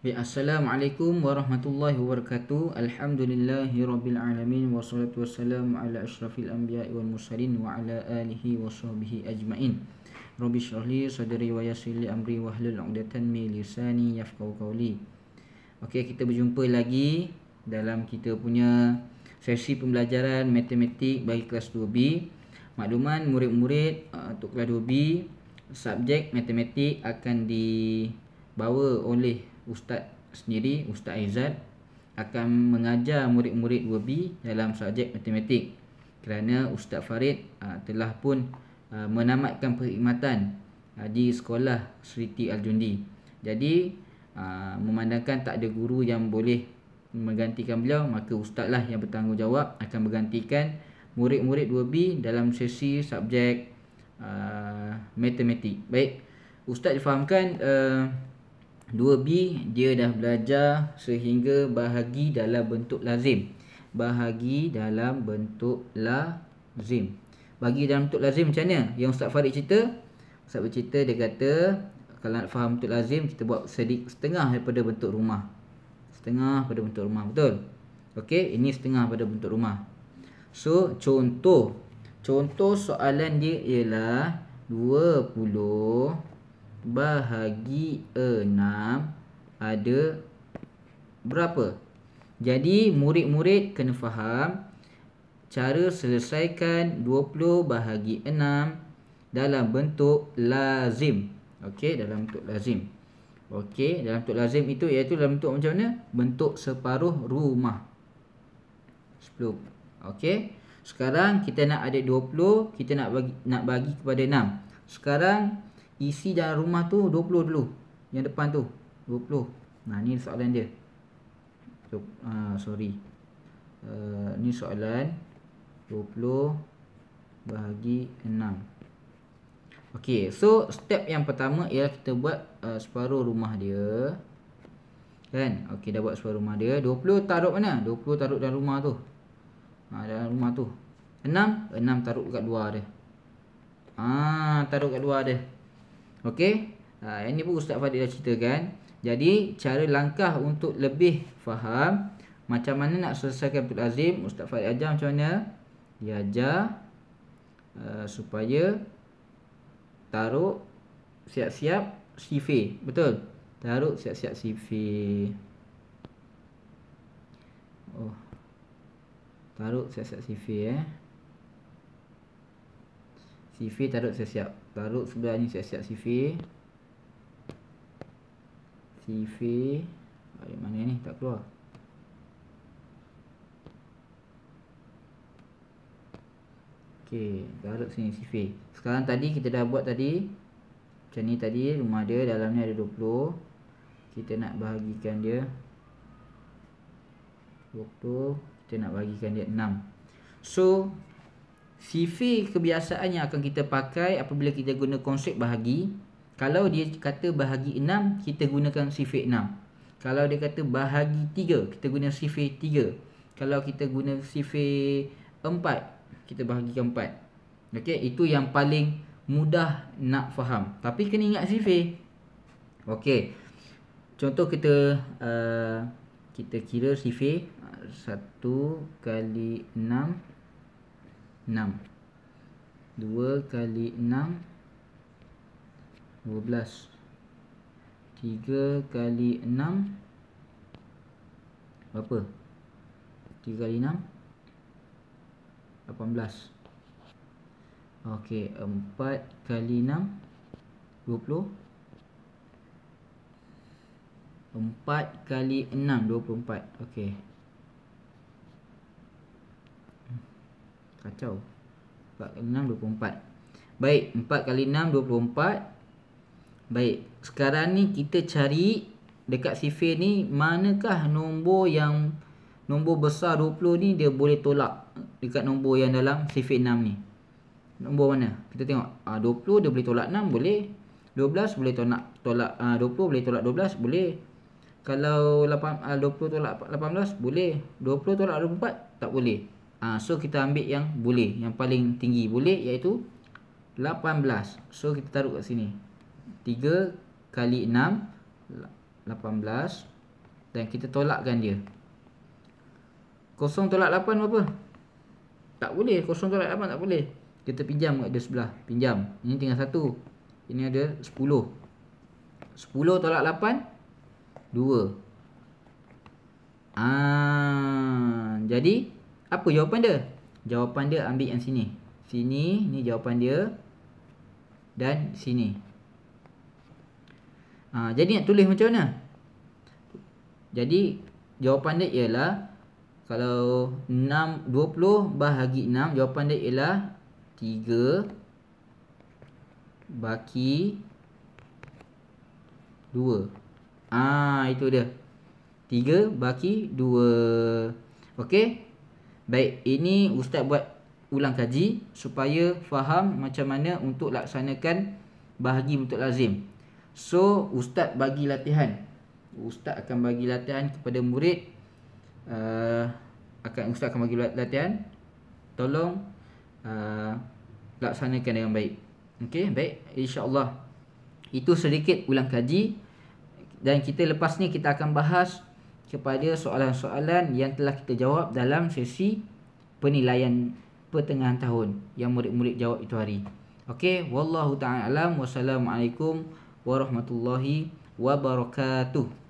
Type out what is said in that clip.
Baik, Assalamualaikum warahmatullahi wabarakatuh. Alhamdulillahi rabbil alamin wassalatu wassalamu ala asyrafil anbiya wal mursalin wa ala alihi wa sahbihi ajma'in. Rabbi syrahli sadri wa yassir li amri wa hlul 'uqdatan min lisani yafqahu qawli. Okey, kita berjumpa lagi dalam kita punya sesi pembelajaran matematik bagi kelas 2B. Makluman murid-murid uh, untuk kelas 2B subjek matematik akan dibawa oleh ustaz sendiri ustaz Aizat akan mengajar murid-murid Webi dalam subjek matematik kerana ustaz Farid uh, telah pun uh, menamatkan perkhidmatan uh, di sekolah Sri Sriti Aljundi jadi uh, memandangkan tak ada guru yang boleh menggantikan beliau maka ustazlah yang bertanggungjawab akan menggantikan murid-murid 2B dalam sesi subjek uh, matematik baik ustaz difahamkan uh, 2B dia dah belajar sehingga bahagi dalam bentuk lazim. Bahagi dalam bentuk lazim. Bahagi dalam bentuk lazim macam mana? Yang Ustaz Farid cerita, Ustaz cerita dia kata kalau nak faham bentuk lazim kita buat sedik setengah daripada bentuk rumah. Setengah pada bentuk rumah, betul? Okey, ini setengah pada bentuk rumah. So, contoh contoh soalan dia ialah 20 bahagi 6 ada berapa? Jadi murid-murid kena faham cara selesaikan 20 bahagi 6 dalam bentuk lazim. Okey, dalam bentuk lazim. Okey, dalam bentuk lazim itu iaitu dalam bentuk macam mana? Bentuk separuh rumah. 10. Okey. Sekarang kita nak ada 20, kita nak bagi nak bagi kepada 6. Sekarang isi dalam rumah tu 20 dulu yang depan tu 20 nah ni soalan dia so, uh, ah, sorry uh, ni soalan 20 bahagi 6 ok so step yang pertama ialah kita buat uh, separuh rumah dia kan ok dah buat separuh rumah dia 20 taruh mana 20 taruh dalam rumah tu ha, dalam rumah tu 6 6 taruh kat luar dia Ah, taruh kat luar dia Okey. Ha, ini pun Ustaz Fadil dah ceritakan. Jadi, cara langkah untuk lebih faham macam mana nak selesaikan Putul Azim. Ustaz Fadil ajar macam mana? Dia ajar uh, supaya taruh siap-siap CV. Betul? Taruh siap-siap CV. Oh. Taruh siap-siap CV eh. CV taruh saya siap Taruh sebelah ni saya siap CV CV Dari mana ni tak keluar Ok taruh sini CV Sekarang tadi kita dah buat tadi Macam ni tadi rumah dia dalam ni ada 20 Kita nak bahagikan dia 20 Kita nak bahagikan dia 6 So sifir kebiasaan yang akan kita pakai apabila kita guna konsep bahagi kalau dia kata bahagi 6 kita gunakan sifir 6 kalau dia kata bahagi 3 kita guna sifir 3 kalau kita guna sifir 4 kita bahagikan 4 Okay, itu yang paling mudah nak faham tapi kena ingat sifir okey contoh kita uh, kita kira uh, sifir 1 kali 6 2 kali 6 12 3 kali 6 berapa? 3 kali 6 18 Okey. 4 kali 6 20 4 kali 6 24 ok 24 Kacau 4 kali 6 24 Baik 4 kali 6 24 Baik Sekarang ni kita cari Dekat sifir ni Manakah nombor yang Nombor besar 20 ni Dia boleh tolak Dekat nombor yang dalam sifir 6 ni Nombor mana Kita tengok ha, ah, 20 dia boleh tolak 6 Boleh 12 boleh tolak tolak ah, uh, 20 boleh tolak 12 boleh kalau 8 uh, 20 tolak 18 boleh 20 tolak 24 tak boleh Uh, so kita ambil yang boleh, yang paling tinggi boleh iaitu 18. So kita taruh kat sini. 3 kali 6 18 dan kita tolakkan dia. 0 tolak 8 berapa? Tak boleh. 0 tolak 8 tak boleh. Kita pinjam kat dia sebelah. Pinjam. Ini tinggal satu, Ini ada 10. 10 tolak 8 2. Ah, jadi apa jawapan dia? Jawapan dia ambil yang sini. Sini, ni jawapan dia. Dan sini. Ha, jadi nak tulis macam mana? Jadi, jawapan dia ialah kalau 6, 20 bahagi 6, jawapan dia ialah 3 baki 2. Ah ha, itu dia. 3 baki 2. Okey? Baik, ini ustaz buat ulang kaji supaya faham macam mana untuk laksanakan bahagi mutlak lazim. So, ustaz bagi latihan. Ustaz akan bagi latihan kepada murid. Uh, akan ustaz akan bagi latihan. Tolong uh, laksanakan dengan baik. Okey, baik. Insya-Allah. Itu sedikit ulang kaji dan kita lepas ni kita akan bahas kepada soalan-soalan yang telah kita jawab dalam sesi penilaian pertengahan tahun yang murid-murid jawab itu hari. Okey, wallahu taala alam wasalamualaikum warahmatullahi wabarakatuh.